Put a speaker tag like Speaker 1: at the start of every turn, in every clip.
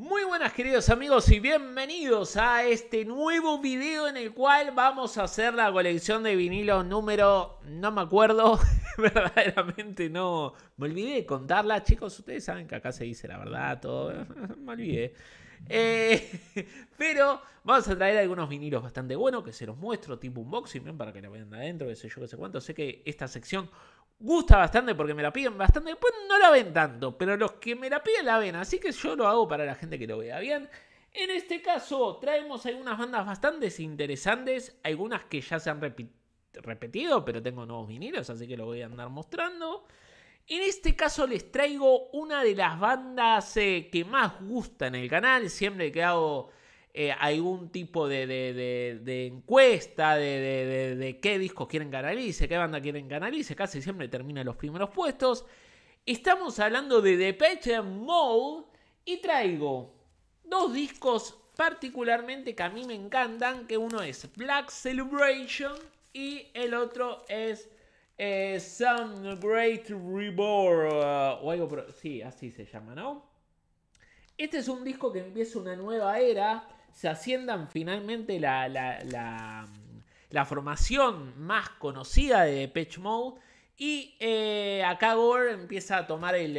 Speaker 1: Muy buenas queridos amigos y bienvenidos a este nuevo video en el cual vamos a hacer la colección de vinilo número... no me acuerdo, verdaderamente no... Me olvidé de contarla, chicos, ustedes saben que acá se dice la verdad, todo... me olvidé. Eh, pero vamos a traer algunos vinilos bastante buenos que se los muestro, tipo unboxing, para que la vean adentro, que sé yo, que sé cuánto. Sé que esta sección gusta bastante porque me la piden bastante. Después no la ven tanto, pero los que me la piden la ven. Así que yo lo hago para la gente que lo vea bien. En este caso traemos algunas bandas bastante interesantes, algunas que ya se han repetido, pero tengo nuevos vinilos, así que lo voy a andar mostrando. En este caso les traigo una de las bandas eh, que más gusta en el canal, siempre que hago eh, algún tipo de, encuesta de, qué discos quieren que qué banda quieren que casi siempre termina en los primeros puestos. Estamos hablando de Depeche Mode y traigo dos discos particularmente que a mí me encantan, que uno es Black Celebration y el otro es eh, Some Great Reborn. o algo, así se llama, ¿no? Este es un disco que empieza una nueva era. Se asciendan finalmente la, formación más conocida de Depeche Mode. Y eh, acá Gore empieza a tomar el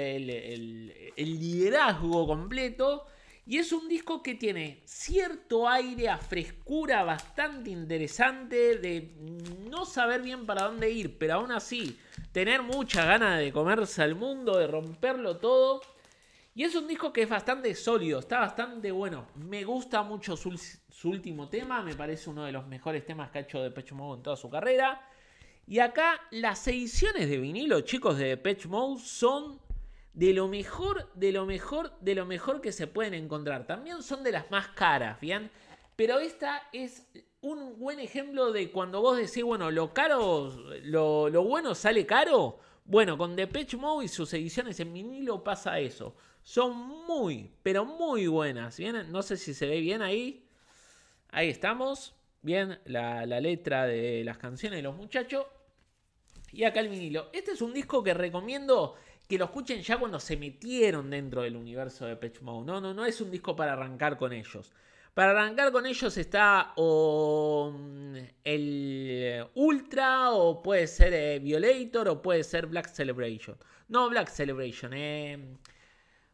Speaker 1: liderazgo completo y es un disco que tiene cierto aire a frescura bastante interesante de no saber bien para dónde ir, pero aún así tener mucha gana de comerse al mundo, de romperlo todo. Y es un disco que es bastante sólido, está bastante bueno. Me gusta mucho su, último tema, me parece uno de los mejores temas que ha hecho Depeche Mode en toda su carrera. Y acá las ediciones de vinilo, chicos, de Depeche Mode son de lo mejor, de lo mejor, de lo mejor que se pueden encontrar. También son de las más caras, ¿bien? Pero esta es un buen ejemplo de cuando vos decís, bueno, lo caro, lo, bueno sale caro. Bueno, con Depeche Mode y sus ediciones en vinilo pasa eso. Son muy, pero muy buenas. ¿Bien? No sé si se ve bien ahí. Ahí estamos. Bien, la, la letra de las canciones de los muchachos. Y acá el vinilo. Este es un disco que recomiendo que lo escuchen ya cuando se metieron dentro del universo de Pitch No, no, no es un disco para arrancar con ellos. Para arrancar con ellos está o mm, el eh, Ultra, o puede ser eh, Violator, o puede ser Black Celebration. No, Black Celebration. Eh.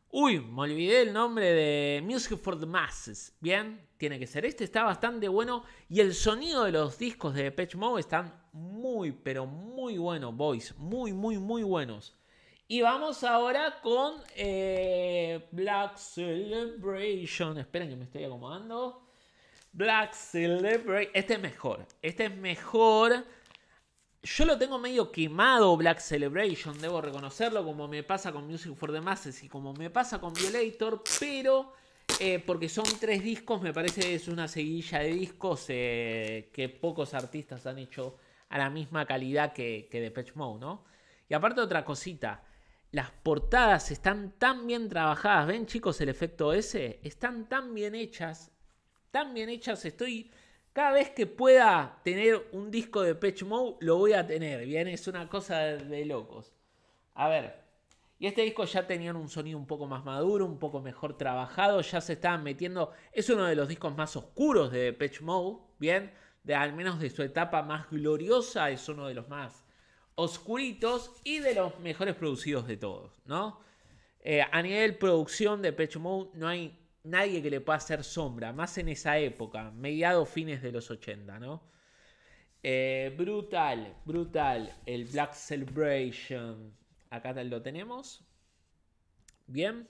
Speaker 1: Uy, me olvidé el nombre de Music for the Masses. Bien, tiene que ser. Este está bastante bueno y el sonido de los discos de Depeche Mode están muy, pero muy buenos, boys. Muy, muy, muy buenos. Y vamos ahora con eh, Black Celebration. Esperen que me estoy acomodando. Black Celebration. Este es mejor. Este es mejor. Yo lo tengo medio quemado Black Celebration, debo reconocerlo, como me pasa con Music for the Masses y como me pasa con Violator, pero eh, porque son tres discos, me parece que es una seguilla de discos eh, que pocos artistas han hecho a la misma calidad que, De Depeche Mode, ¿no? Y aparte otra cosita, las portadas están tan bien trabajadas. ¿Ven, chicos, el efecto ese? Están tan bien hechas. Tan bien hechas. Estoy. Cada vez que pueda tener un disco de Pech Mode, lo voy a tener. Bien, es una cosa de, locos. A ver. Y este disco ya tenía un sonido un poco más maduro, un poco mejor trabajado. Ya se estaban metiendo. Es uno de los discos más oscuros de Pech Mode. Bien. De, al menos de su etapa más gloriosa, es uno de los más oscuritos y de los mejores producidos de todos, ¿no? Eh, a nivel producción de Pecho Mode no hay nadie que le pueda hacer sombra, más en esa época, mediados fines de los 80, ¿no? Eh, brutal, brutal. El Black Celebration. Acá lo tenemos. Bien,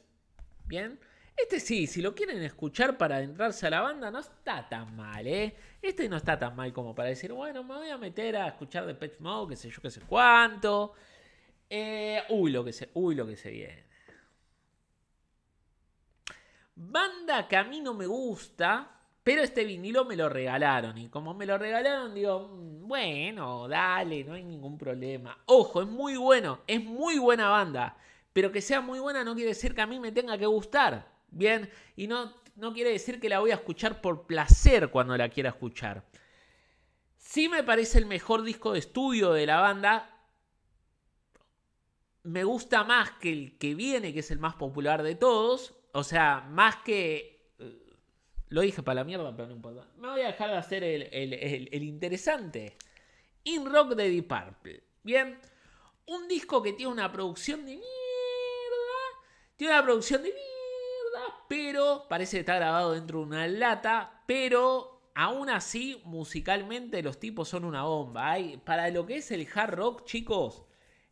Speaker 1: bien. Este sí, si lo quieren escuchar para adentrarse a la banda, no está tan mal, ¿eh? Este no está tan mal como para decir, bueno, me voy a meter a escuchar de Pet Mode, qué sé yo, qué sé cuánto. Eh, uy, lo que sé uy, lo que se viene. Banda que a mí no me gusta, pero este vinilo me lo regalaron. Y como me lo regalaron, digo, mm, bueno, dale, no hay ningún problema. Ojo, es muy bueno, es muy buena banda. Pero que sea muy buena no quiere decir que a mí me tenga que gustar. Bien, y no no quiere decir que la voy a escuchar por placer cuando la quiera escuchar. Sí me parece el mejor disco de estudio de la banda. Me gusta más que el que viene, que es el más popular de todos. O sea, más que... Eh, lo dije para la mierda, pero no importa. Me voy a dejar de hacer el, interesante. In Rock de Deep Purple. Bien. Un disco que tiene una producción de mierda. Tiene una producción de mierda pero parece estar grabado dentro de una lata, pero aún así musicalmente los tipos son una bomba. para lo que es el hard rock, chicos,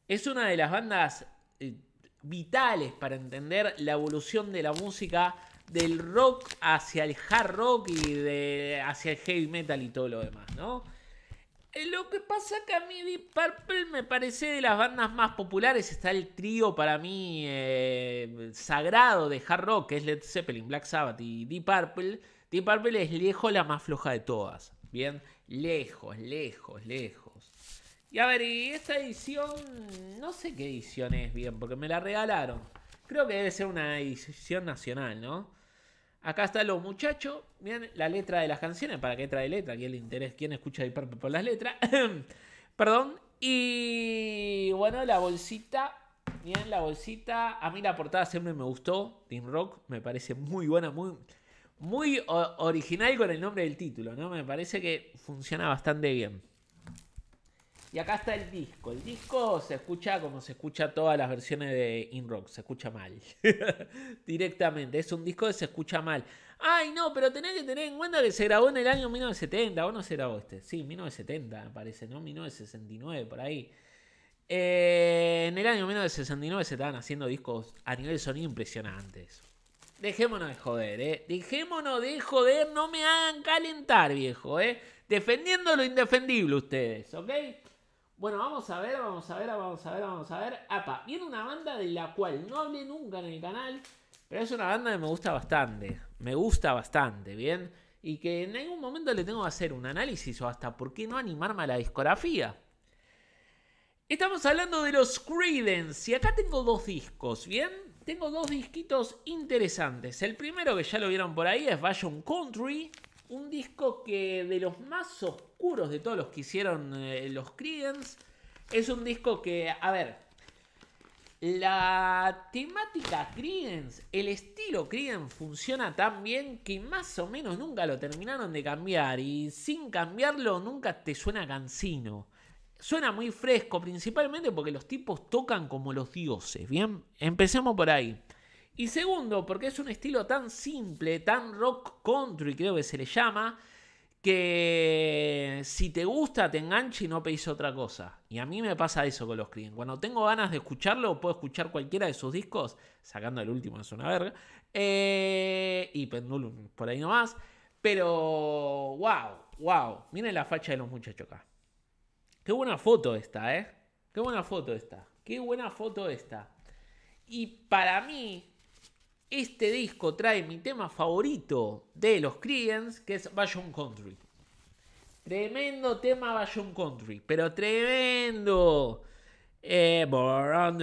Speaker 1: es una de las bandas eh, vitales para entender la evolución de la música del rock hacia el hard rock y hacia el heavy metal y todo lo demás, ¿no? Eh, lo que pasa que a mí Deep Purple me parece de las bandas más populares. Está el trío para mí eh, sagrado de hard rock, que es Led Zeppelin, Black Sabbath y Deep Purple. Deep Purple es lejos la más floja de todas. Bien, lejos, lejos, lejos. Y a ver, y esta edición, no sé qué edición es bien, porque me la regalaron. Creo que debe ser una edición nacional, ¿no? Acá están los muchachos. Miren la letra de las canciones. ¿Para qué trae letra? ¿Quién le interesa? ¿Quién escucha y por las letras? Perdón. Y bueno, la bolsita. Miren la bolsita. A mí la portada siempre me gustó. Team Rock me parece muy buena, muy, muy original con el nombre del título, ¿no? Me parece que funciona bastante bien. Y acá está el disco. El disco se escucha como se escucha todas las versiones de In Rock, se escucha mal. Directamente, es un disco que se escucha mal. Ay, no, pero tenés que tener en cuenta que se grabó en el año 1970, ¿o no se grabó este? Sí, 1970, parece, ¿no? 1969, por ahí. Eh, en el año 1969 se estaban haciendo discos a nivel sonido impresionantes. Dejémonos de joder, ¿eh? Dejémonos de joder, no me hagan calentar, viejo, ¿eh? Defendiendo lo indefendible ustedes, ¿ok? Bueno, vamos a ver, vamos a ver, vamos a ver, vamos a ver. Apa, viene una banda de la cual no hablé nunca en el canal, pero es una banda que me gusta bastante. Me gusta bastante, ¿bien? Y que en algún momento le tengo que hacer un análisis o hasta por qué no animarme a la discografía. Estamos hablando de los Creedence y acá tengo dos discos, ¿bien? Tengo dos disquitos interesantes. El primero que ya lo vieron por ahí es Vasion Country, un disco que de los más oscuros de todos los que hicieron eh, los Creedence. Es un disco que, a ver, la temática Creedence, el estilo Creedence funciona tan bien que más o menos nunca lo terminaron de cambiar y sin cambiarlo nunca te suena cansino. Suena muy fresco, principalmente porque los tipos tocan como los dioses, ¿bien? Empecemos por ahí. Y segundo, porque es un estilo tan simple, tan rock country creo que se le llama, que si te gusta, te engancha y no pedís otra cosa. Y a mí me pasa eso con los Creed. Cuando tengo ganas de escucharlo, puedo escuchar cualquiera de sus discos, sacando el último, es una verga. Eh, y Pendulum por ahí nomás. Pero, wow, wow. Miren la facha de los muchachos acá. Qué buena foto esta, ¿eh? Qué buena foto esta. Qué buena foto esta. Y para mí, este disco trae mi tema favorito de los Creedence, que es Bayon Country. Tremendo tema Bayon Country, pero tremendo. Eh, born on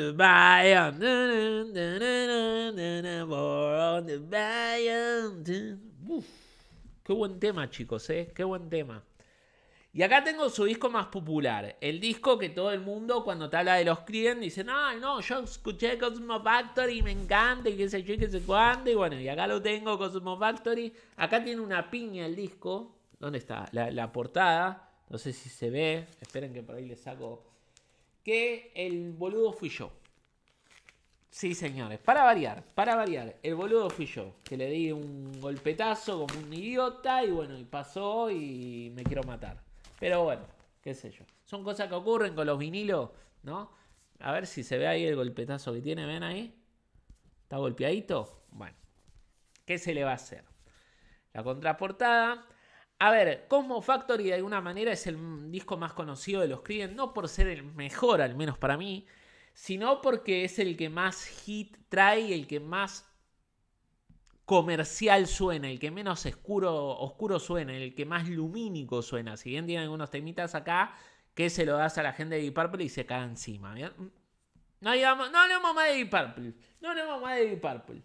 Speaker 1: the qué buen tema, chicos, ¿eh? Qué buen tema. Y acá tengo su disco más popular, el disco que todo el mundo cuando te habla de los crímenes dice, no, no, yo escuché Cosmo Factory, y me encanta y qué sé yo, y qué sé cuándo, y bueno, y acá lo tengo, Cosmo Factory. Acá tiene una piña el disco, ¿dónde está? La, portada, no sé si se ve, esperen que por ahí le saco, que el boludo fui yo. Sí, señores, para variar, para variar, el boludo fui yo, que le di un golpetazo como un idiota y bueno, y pasó y me quiero matar. Pero bueno, qué sé yo. Son cosas que ocurren con los vinilos, ¿no? A ver si se ve ahí el golpetazo que tiene, ¿ven ahí? ¿Está golpeadito? Bueno, ¿qué se le va a hacer? La contraportada. A ver, Cosmo Factory de alguna manera es el disco más conocido de los Creed. no por ser el mejor, al menos para mí, sino porque es el que más hit trae, el que más comercial suena, el que menos oscuro, oscuro suena, el que más lumínico suena. Si bien tiene algunos temitas acá, que se lo das a la gente de Deep Purple y se cae encima. No, digamos, no más de Deep Purple. No hablemos más de Deep Purple.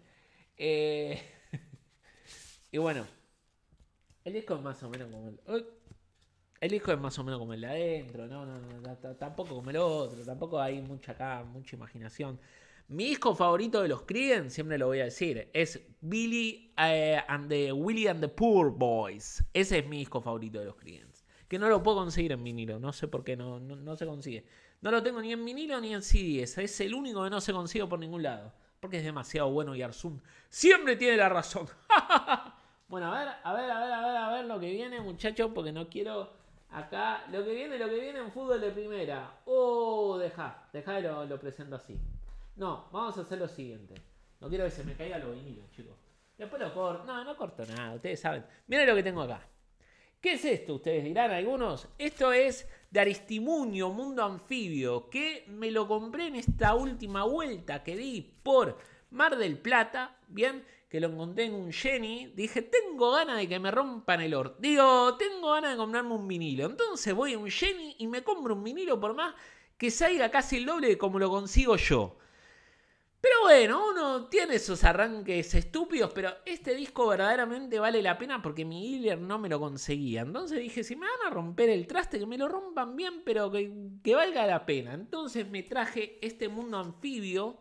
Speaker 1: Eh, y bueno, el disco es más o menos como el. El disco es más o menos como el de adentro, no, no, no, tampoco como el otro, tampoco hay mucha acá, mucha imaginación. Mi disco favorito de los Creedence, siempre lo voy a decir, es Billy eh, and the Willy the Poor Boys. Ese es mi disco favorito de los Creedence. Que no lo puedo conseguir en Minilo no sé por qué no, se consigue. No lo tengo ni en Minilo ni en CD, es el único que no se consigue por ningún lado. Porque es demasiado bueno y Arzum siempre tiene la razón. bueno, a ver, a ver, a ver, a ver, a ver lo que viene, muchachos, porque no quiero acá. Lo que viene, lo que viene en fútbol de primera. Oh, deja, deja lo, lo presento así. No, vamos a hacer lo siguiente. No quiero que se me caiga lo vinilo, chicos. Después lo corto. No, no corto nada, ustedes saben. Miren lo que tengo acá. ¿Qué es esto? Ustedes dirán algunos. Esto es de Mundo Anfibio, que me lo compré en esta última vuelta que di por Mar del Plata, bien, que lo encontré en un Jenny. Dije, tengo ganas de que me rompan el orto. Digo, tengo ganas de comprarme un vinilo. Entonces voy a un Jenny y me compro un vinilo por más que salga casi el doble de como lo consigo yo. Pero bueno, uno tiene sus arranques estúpidos, pero este disco verdaderamente vale la pena porque mi dealer no me lo conseguía. Entonces dije, si me van a romper el traste, que me lo rompan bien, pero que, valga la pena. Entonces me traje este mundo anfibio,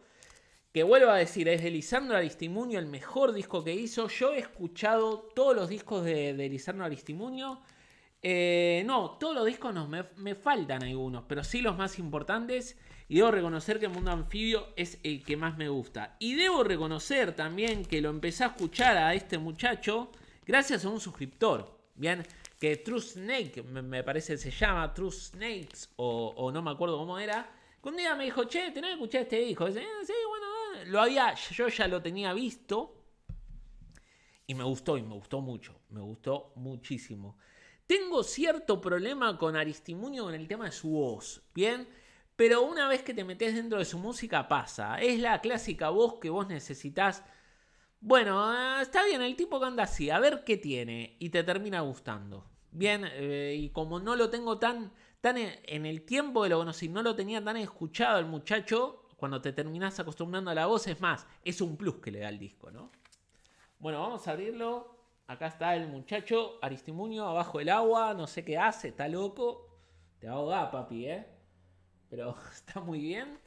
Speaker 1: que vuelvo a decir, es de Lisandro Aristimuño, el mejor disco que hizo. Yo he escuchado todos los discos de, de Lisandro Aristimuño. Eh, no, todos los discos me, faltan algunos, pero sí los más importantes. Y debo reconocer que el mundo anfibio es el que más me gusta. Y debo reconocer también que lo empecé a escuchar a este muchacho gracias a un suscriptor. Bien, que True Snake, me, parece se llama True Snakes, o, no me acuerdo cómo era. Un día me dijo, che, tenés que escuchar este disco. Eh, sí, bueno, lo había, yo ya lo tenía visto. Y me gustó, y me gustó mucho, me gustó muchísimo. Tengo cierto problema con Aristimuño con el tema de su voz, ¿bien? Pero una vez que te metes dentro de su música pasa. Es la clásica voz que vos necesitas. Bueno, eh, está bien, el tipo que anda así, a ver qué tiene. Y te termina gustando. Bien, eh, y como no lo tengo tan, tan en el tiempo de lo conocí, no lo tenía tan escuchado el muchacho, cuando te terminás acostumbrando a la voz, es más, es un plus que le da el disco, ¿no? Bueno, vamos a abrirlo. Acá está el muchacho Aristimuño abajo del agua, no sé qué hace, está loco. Te ahoga, papi, ¿eh? Pero está muy bien.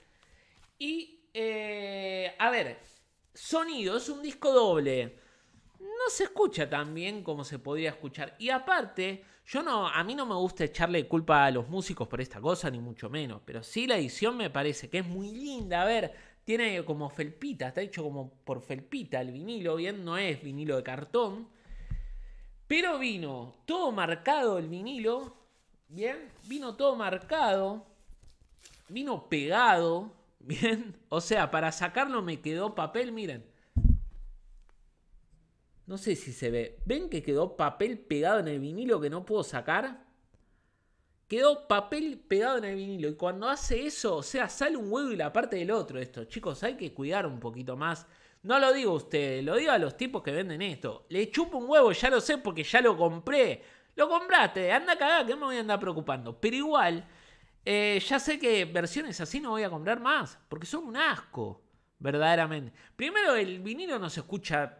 Speaker 1: Y, eh, a ver, sonido, es un disco doble. No se escucha tan bien como se podría escuchar. Y aparte, yo no, a mí no me gusta echarle culpa a los músicos por esta cosa, ni mucho menos. Pero sí la edición me parece que es muy linda. A ver, tiene como felpita, está hecho como por felpita el vinilo, bien, no es vinilo de cartón. Pero vino todo marcado el vinilo, ¿bien? Vino todo marcado, vino pegado, ¿bien? O sea, para sacarlo me quedó papel, miren. No sé si se ve. ¿Ven que quedó papel pegado en el vinilo que no puedo sacar? Quedó papel pegado en el vinilo. Y cuando hace eso, o sea, sale un huevo y la parte del otro. Esto, chicos, hay que cuidar un poquito más no lo digo a ustedes, lo digo a los tipos que venden esto. Le chupo un huevo, ya lo sé porque ya lo compré. Lo compraste, anda cagada, que me voy a andar preocupando. Pero igual, eh, ya sé que versiones así no voy a comprar más, porque son un asco, verdaderamente. Primero, el vinilo no se escucha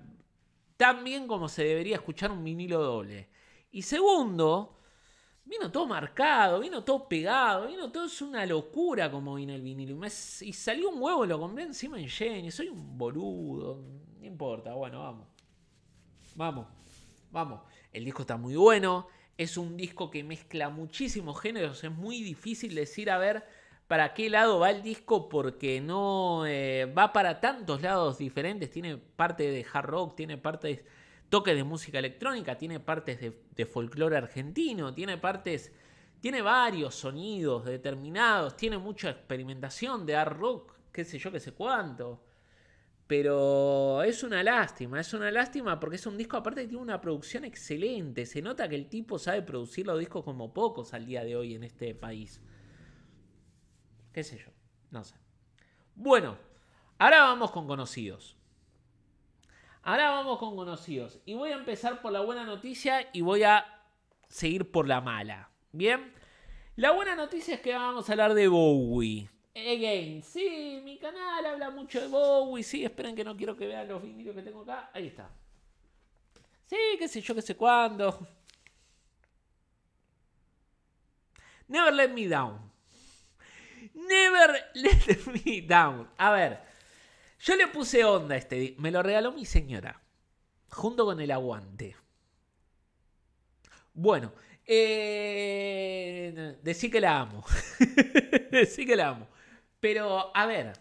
Speaker 1: tan bien como se debería escuchar un vinilo doble. Y segundo, Vino todo marcado, vino todo pegado, vino todo. Es una locura como vino el vinilo. Y, salió un huevo, lo compré encima en Jenny. Soy un boludo. No importa, bueno, vamos. Vamos, vamos. El disco está muy bueno. Es un disco que mezcla muchísimos géneros. Es muy difícil decir, a ver, para qué lado va el disco porque no eh, va para tantos lados diferentes. Tiene parte de hard rock, tiene parte de toque de música electrónica, tiene partes de, folclore argentino, tiene partes, tiene varios sonidos determinados, tiene mucha experimentación de art rock, qué sé yo, qué sé cuánto. Pero es una lástima, es una lástima porque es un disco aparte que tiene una producción excelente. Se nota que el tipo sabe producir los discos como pocos al día de hoy en este país. Qué sé yo, no sé. Bueno, ahora vamos con conocidos. Ahora vamos con conocidos. Y voy a empezar por la buena noticia y voy a seguir por la mala. Bien. La buena noticia es que vamos a hablar de Bowie. Again, sí, mi canal habla mucho de Bowie. Sí, esperen que no quiero que vean los vídeos que tengo acá. Ahí está. Sí, qué sé yo, qué sé cuándo. Never let me down. Never let me down. A ver, yo le puse onda a este Me lo regaló mi señora. Junto con el aguante. Bueno. Eh, decí que la amo. decí que la amo. Pero, a ver.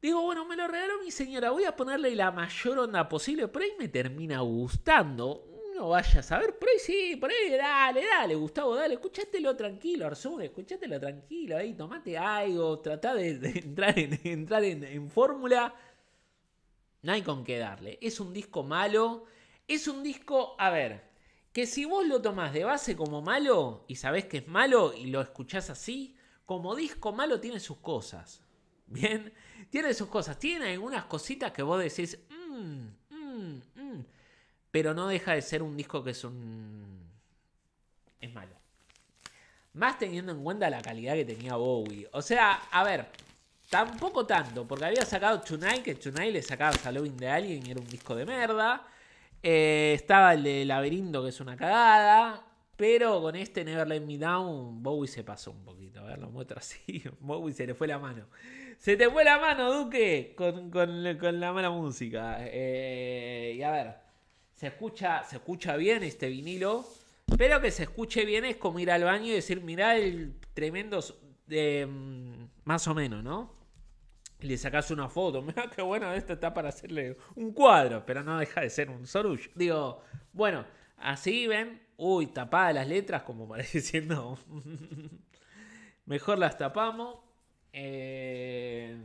Speaker 1: Digo, bueno, me lo regaló mi señora. Voy a ponerle la mayor onda posible. Por ahí me termina gustando no vaya a ver, por ahí sí, por ahí dale, dale, Gustavo, dale, escuchátelo tranquilo, Arzú, escuchátelo tranquilo ahí, tomate algo, tratá de, entrar en, entrar en, fórmula. No hay con qué darle. Es un disco malo. Es un disco, a ver, que si vos lo tomás de base como malo y sabés que es malo y lo escuchás así, como disco malo tiene sus cosas. Bien, tiene sus cosas. Tiene algunas cositas que vos decís, mmm, pero no deja de ser un disco que es un. Es malo. Más teniendo en cuenta la calidad que tenía Bowie. O sea, a ver, tampoco tanto, porque había sacado Chunai, que Chunai le sacaba Halloween de alguien y era un disco de merda. Eh, estaba el de Laberinto, que es una cagada. Pero con este Never Let Me Down, Bowie se pasó un poquito. A ver, lo muestro así. Bowie se le fue la mano. Se te fue la mano, Duque, con, la mala música. Eh, y a ver se escucha, se escucha bien este vinilo. Pero que se escuche bien es como ir al baño y decir, mirá el tremendo. Mm, más o menos, ¿no? Y le sacas una foto. Mirá qué bueno, esto está para hacerle un cuadro, pero no deja de ser un sorullo. Digo, bueno, así ven. Uy, tapada las letras, como parece diciendo. Mejor las tapamos. Eh,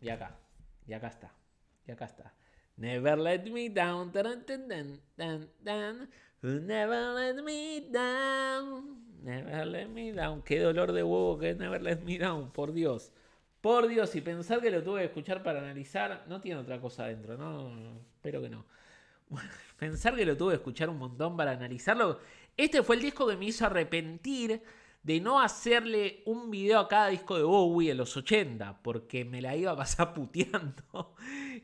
Speaker 1: y acá. Y acá está. Y acá está. Never let me down. never let me down.
Speaker 2: Never let
Speaker 1: me down. Qué dolor de huevo que es Never let me down. Por Dios. Por Dios. Y pensar que lo tuve que escuchar para analizar. No tiene otra cosa adentro, ¿no? Espero que no. Pensar que lo tuve que escuchar un montón para analizarlo. Este fue el disco que me hizo arrepentir de no hacerle un video a cada disco de Bowie en los 80, porque me la iba a pasar puteando.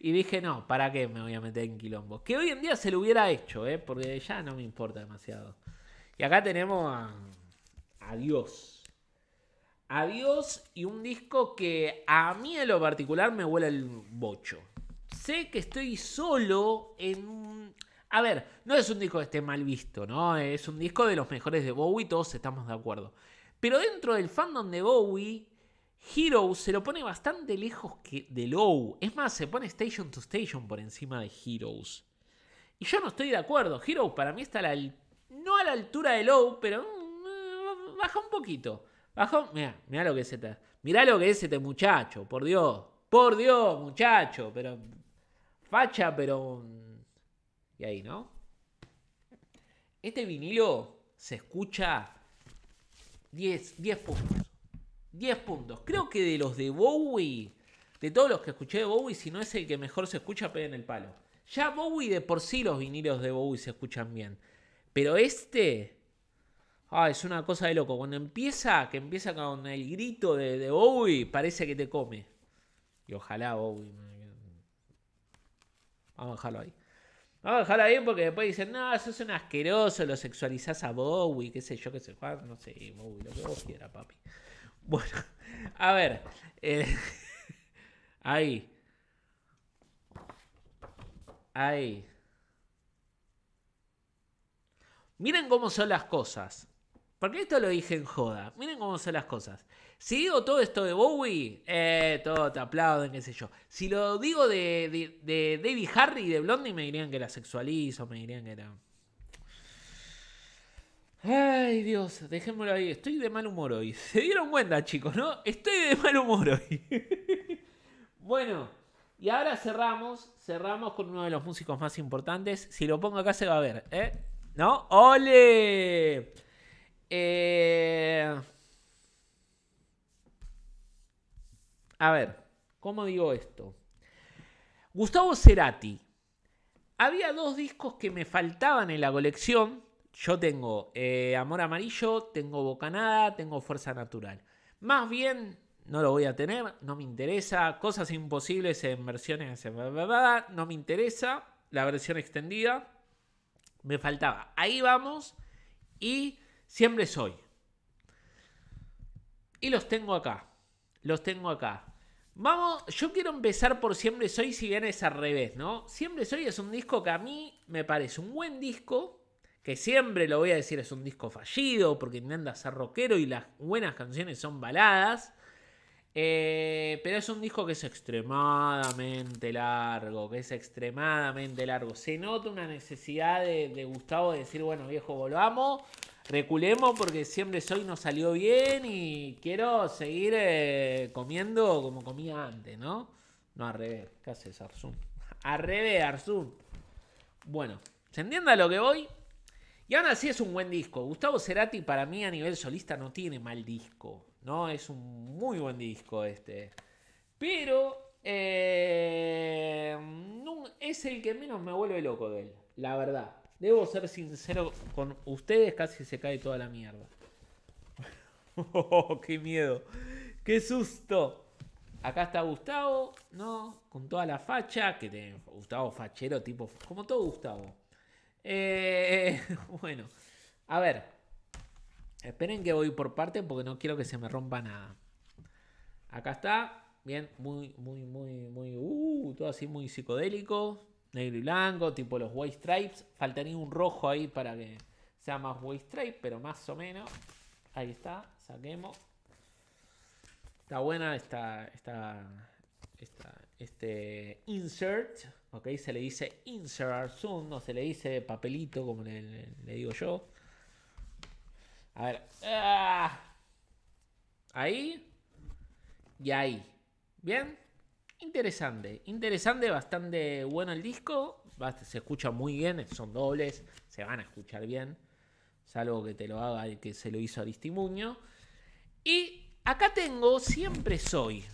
Speaker 1: y dije, no, ¿para qué me voy a meter en quilombo? Que hoy en día se lo hubiera hecho, ¿eh? porque ya no me importa demasiado. Y acá tenemos a, Adiós y un disco que a mí en lo particular me huele el bocho. Sé que estoy solo en a ver, no es un disco que esté mal visto, ¿no? Es un disco de los mejores de Bowie, todos estamos de acuerdo. Pero dentro del fandom de Bowie, Heroes se lo pone bastante lejos que de Low. Es más, se pone Station to Station por encima de Heroes. Y yo no estoy de acuerdo. Heroes para mí está la, no a la altura de Low, pero mm, mm, baja un poquito. Baja, mira, lo que es este. Mirá lo que es este muchacho, por Dios. Por Dios, muchacho, pero facha, pero mm, y ahí, ¿no? Este vinilo se escucha 10, puntos. 10 puntos. Creo que de los de Bowie, de todos los que escuché de Bowie, si no es el que mejor se escucha, peguen el palo. Ya Bowie de por sí los vinilos de Bowie se escuchan bien. Pero este... Ah, es una cosa de loco. Cuando empieza, que empieza con el grito de, de Bowie, parece que te come. Y ojalá Bowie. Vamos a dejarlo ahí. Vamos a dejarla bien porque después dicen, no, eso es un asqueroso, lo sexualizás a Bowie, qué sé yo, qué sé yo, ah, no sé, Bowie, lo que vos quieras, papi. Bueno, a ver. Eh, ahí. Ahí. Miren cómo son las cosas. Porque esto lo dije en joda. Miren cómo son las cosas. Si digo todo esto de Bowie, eh, todo te aplauden, qué sé yo. Si lo digo de, de, David Harry y de Blondie, me dirían que la sexualizo, me dirían que era. Ay, Dios, dejémoslo ahí. Estoy de mal humor hoy. Se dieron cuenta, chicos, ¿no? Estoy de mal humor hoy. bueno, y ahora cerramos. Cerramos con uno de los músicos más importantes. Si lo pongo acá se va a ver, ¿eh? ¿No? ¡Ole! Eh. A ver, ¿cómo digo esto? Gustavo Cerati. Había dos discos que me faltaban en la colección. Yo tengo eh, Amor Amarillo, tengo Bocanada, tengo Fuerza Natural. Más bien, no lo voy a tener, no me interesa. Cosas imposibles en versiones, no me interesa. La versión extendida, me faltaba. Ahí vamos y siempre soy. Y los tengo acá los tengo acá. Vamos, yo quiero empezar por Siempre Soy, si bien es al revés, ¿no? Siempre Soy es un disco que a mí me parece un buen disco, que siempre lo voy a decir es un disco fallido, porque intenta ser rockero y las buenas canciones son baladas. Eh, pero es un disco que es extremadamente largo, que es extremadamente largo. Se nota una necesidad de, Gustavo de decir, bueno, viejo, volvamos, reculemos porque siempre soy no salió bien y quiero seguir eh, comiendo como comía antes, ¿no? No, al revés. ¿Qué haces, Arzum? Al revés, Bueno, ¿se entiende a lo que voy? Y aún así es un buen disco. Gustavo Cerati para mí a nivel solista no tiene mal disco. ¿no? Es un muy buen disco este. Pero eh, es el que menos me vuelve loco de él, la verdad. Debo ser sincero con ustedes, casi se cae toda la mierda. ¡Qué miedo! ¡Qué susto! Acá está Gustavo, ¿no? Con toda la facha, que tiene Gustavo fachero, tipo, como todo Gustavo. Eh, bueno, a ver, Esperen que voy por parte porque no quiero que se me rompa nada. Acá está. Bien, muy, muy, muy, muy. Uh, todo así muy psicodélico. Negro y blanco, tipo los white stripes. Faltaría un rojo ahí para que sea más white stripe, pero más o menos. Ahí está, saquemos. Está buena esta, esta, este insert. Ok, se le dice insert soon, no se le dice papelito como le digo yo. A ver. Ah, ahí. Y ahí. Bien. Interesante. Interesante, bastante bueno el disco. Se escucha muy bien, son dobles, se van a escuchar bien. Salvo que te lo haga el que se lo hizo distimuño Y acá tengo Siempre Soy.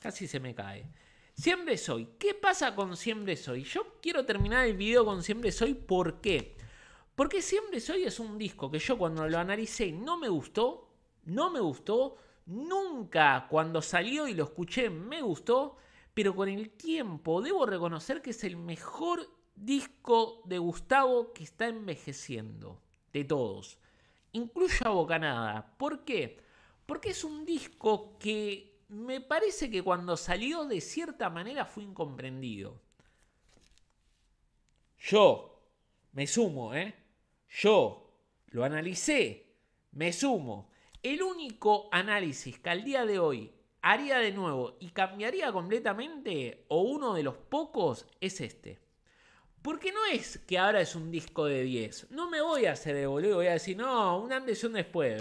Speaker 1: Casi se me cae. Siempre Soy. ¿Qué pasa con Siempre Soy? Yo quiero terminar el video con Siempre Soy. ¿Por qué? Porque siempre soy es un disco que yo cuando lo analicé no me gustó, no me gustó, nunca cuando salió y lo escuché me gustó, pero con el tiempo debo reconocer que es el mejor disco de Gustavo que está envejeciendo, de todos. Incluyo a Bocanada. ¿Por qué? Porque es un disco que me parece que cuando salió de cierta manera fue incomprendido. Yo me sumo, ¿eh? Yo lo analicé, me sumo. El único análisis que al día de hoy haría de nuevo y cambiaría completamente, o uno de los pocos, es este. Porque no es que ahora es un disco de 10. No me voy a hacer el boludo, voy a decir, no, un antes y un después,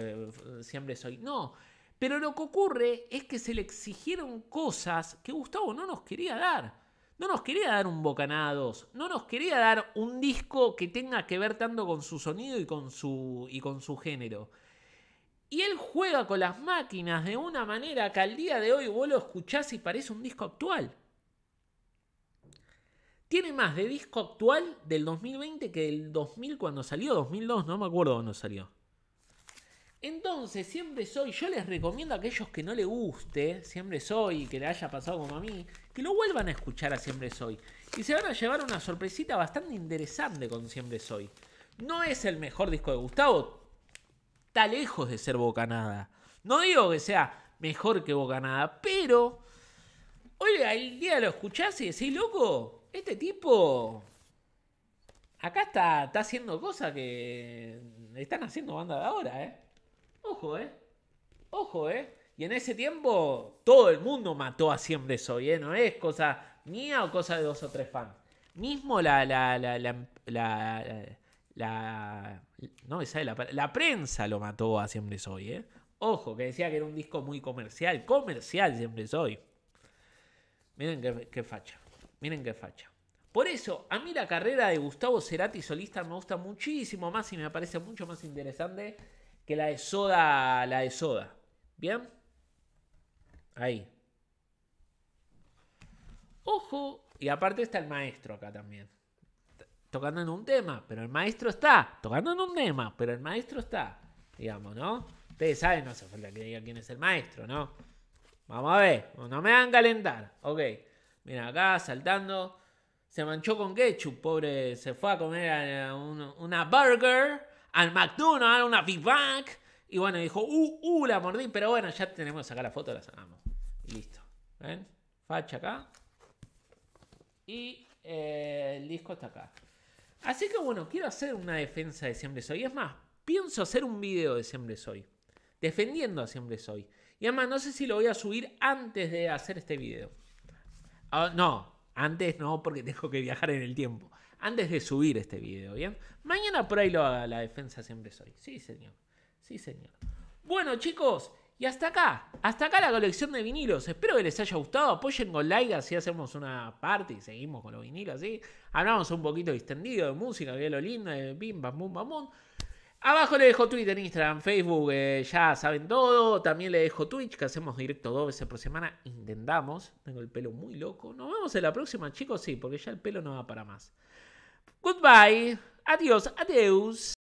Speaker 1: siempre soy. No. Pero lo que ocurre es que se le exigieron cosas que Gustavo no nos quería dar no nos quería dar un bocanados, no nos quería dar un disco que tenga que ver tanto con su sonido y con su, y con su género. Y él juega con las máquinas de una manera que al día de hoy vos lo escuchás y parece un disco actual. Tiene más de disco actual del 2020 que del 2000 cuando salió, 2002, no me acuerdo cuándo salió. Entonces, siempre soy, yo les recomiendo a aquellos que no le guste, siempre soy, que le haya pasado como a mí, que lo vuelvan a escuchar a siempre soy. Y se van a llevar una sorpresita bastante interesante con siempre soy. No es el mejor disco de Gustavo, está lejos de ser Bocanada. No digo que sea mejor que Bocanada, pero Oiga, el día lo escuchás y decís, loco, este tipo acá está, está haciendo cosas que están haciendo banda de ahora, ¿eh? Ojo, ¿eh? Ojo, ¿eh? Y en ese tiempo todo el mundo mató a siempre soy, ¿eh? No es cosa mía o cosa de dos o tres fans. Mismo la... la, la, no, esa la, la prensa lo mató a siempre soy, ¿eh? Ojo, que decía que era un disco muy comercial. Comercial siempre soy. Miren qué, qué facha. Miren qué facha. Por eso, a mí la carrera de Gustavo Cerati solista me gusta muchísimo más y me parece mucho más interesante que la de soda, la de soda. ¿Bien? Ahí. Ojo. Y aparte está el maestro acá también. Tocando en un tema, pero el maestro está. Tocando en un tema, pero el maestro está. Digamos, ¿no? Ustedes saben, no hace falta que diga quién es el maestro, ¿no? Vamos a ver. No me hagan calentar. Ok. Mira, acá saltando. Se manchó con ketchup, pobre. Se fue a comer una burger al McDonald's, una Big Y bueno, dijo, uh, uh, la mordí, pero bueno, ya tenemos acá la foto, la sacamos. Y listo. ¿Ven? Facha acá. Y eh, el disco está acá. Así que bueno, quiero hacer una defensa de Siempre Soy. Es más, pienso hacer un video de Siempre Soy. Defendiendo a Siempre Soy. Y además, no sé si lo voy a subir antes de hacer este video. Ah, no, antes no, porque tengo que viajar en el tiempo antes de subir este video, ¿bien? Mañana por ahí lo haga la defensa siempre soy. Sí, señor. Sí, señor. Bueno, chicos, y hasta acá. Hasta acá la colección de vinilos. Espero que les haya gustado. Apoyen con like así hacemos una parte y seguimos con los vinilos, ¿sí? Hablamos un poquito extendido de música, que es lo lindo, bim, bam, bum, bam, Abajo le dejo Twitter, Instagram, Facebook, eh, ya saben todo. También le dejo Twitch, que hacemos directo dos veces por semana. Intentamos. Tengo el pelo muy loco. Nos vemos en la próxima, chicos, sí, porque ya el pelo no va para más. Goodbye. Adiós. Adeus.